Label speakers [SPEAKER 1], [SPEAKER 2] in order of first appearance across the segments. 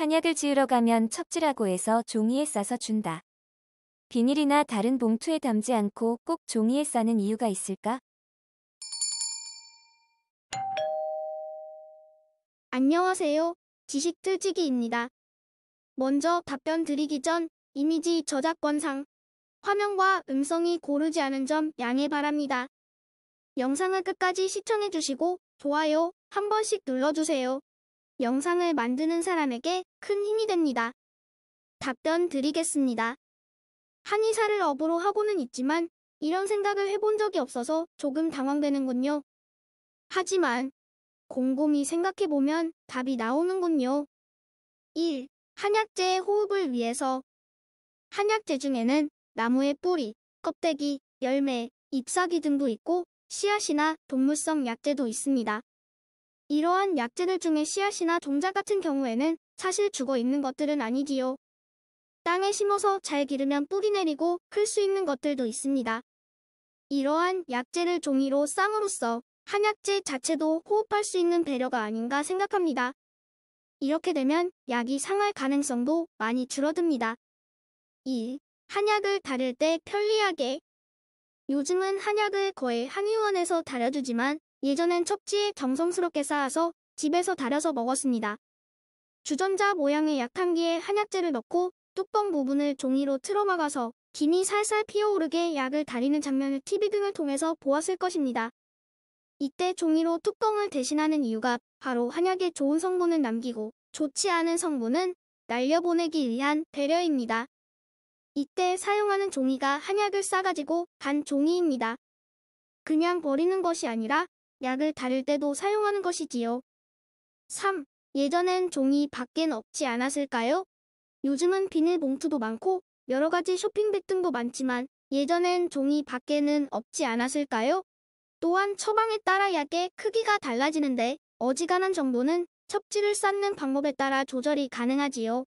[SPEAKER 1] 한약을 지으러 가면 첩지라고 해서 종이에 싸서 준다. 비닐이나 다른 봉투에 담지 않고 꼭 종이에 싸는 이유가 있을까? 안녕하세요. 지식틀지기입니다. 먼저 답변 드리기 전 이미지 저작권상 화면과 음성이 고르지 않은 점 양해 바랍니다. 영상을 끝까지 시청해주시고 좋아요 한 번씩 눌러주세요. 영상을 만드는 사람에게 큰 힘이 됩니다. 답변 드리겠습니다. 한의사를 업으로 하고는 있지만 이런 생각을 해본 적이 없어서 조금 당황되는군요. 하지만 곰곰이 생각해보면 답이 나오는군요. 1. 한약재의 호흡을 위해서 한약재 중에는 나무의 뿌리, 껍데기, 열매, 잎사귀 등도 있고 씨앗이나 동물성 약재도 있습니다. 이러한 약재들 중에 씨앗이나 종자 같은 경우에는 사실 죽어 있는 것들은 아니지요. 땅에 심어서 잘 기르면 뿌리 내리고 클 수 있는 것들도 있습니다. 이러한 약재를 종이로 쌍으로써 한약재 자체도 호흡할 수 있는 배려가 아닌가 생각합니다. 이렇게 되면 약이 상할 가능성도 많이 줄어듭니다. 1. 한약을 다룰 때 편리하게 요즘은 한약을 거의 한의원에서 다려주지만 예전엔 첩지에 정성스럽게 쌓아서 집에서 달여서 먹었습니다. 주전자 모양의 약한기에 한약재를 넣고 뚜껑 부분을 종이로 틀어막아서 김이 살살 피어오르게 약을 달이는 장면을 TV 등을 통해서 보았을 것입니다. 이때 종이로 뚜껑을 대신하는 이유가 바로 한약의 좋은 성분을 남기고 좋지 않은 성분은 날려보내기 위한 배려입니다. 이때 사용하는 종이가 한약을 싸가지고 간 종이입니다. 그냥 버리는 것이 아니라 약을 다릴 때도 사용하는 것이지요. 3. 예전엔 종이 밖엔 없지 않았을까요? 요즘은 비닐봉투도 많고 여러 가지 쇼핑백 등도 많지만 예전엔 종이 밖에는 없지 않았을까요? 또한 처방에 따라 약의 크기가 달라지는데 어지간한 정도는 첩지를 쌓는 방법에 따라 조절이 가능하지요.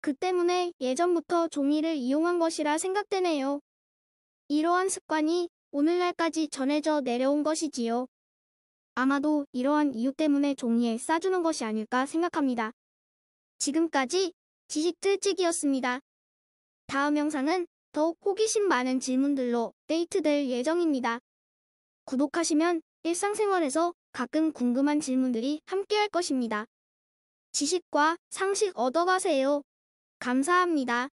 [SPEAKER 1] 그 때문에 예전부터 종이를 이용한 것이라 생각되네요. 이러한 습관이 오늘날까지 전해져 내려온 것이지요. 아마도 이러한 이유 때문에 종이에 싸주는 것이 아닐까 생각합니다. 지금까지 지식 뜰찍이었습니다 다음 영상은 더욱 호기심 많은 질문들로 데이트될 예정입니다. 구독하시면 일상생활에서 가끔 궁금한 질문들이 함께할 것입니다. 지식과 상식 얻어가세요. 감사합니다.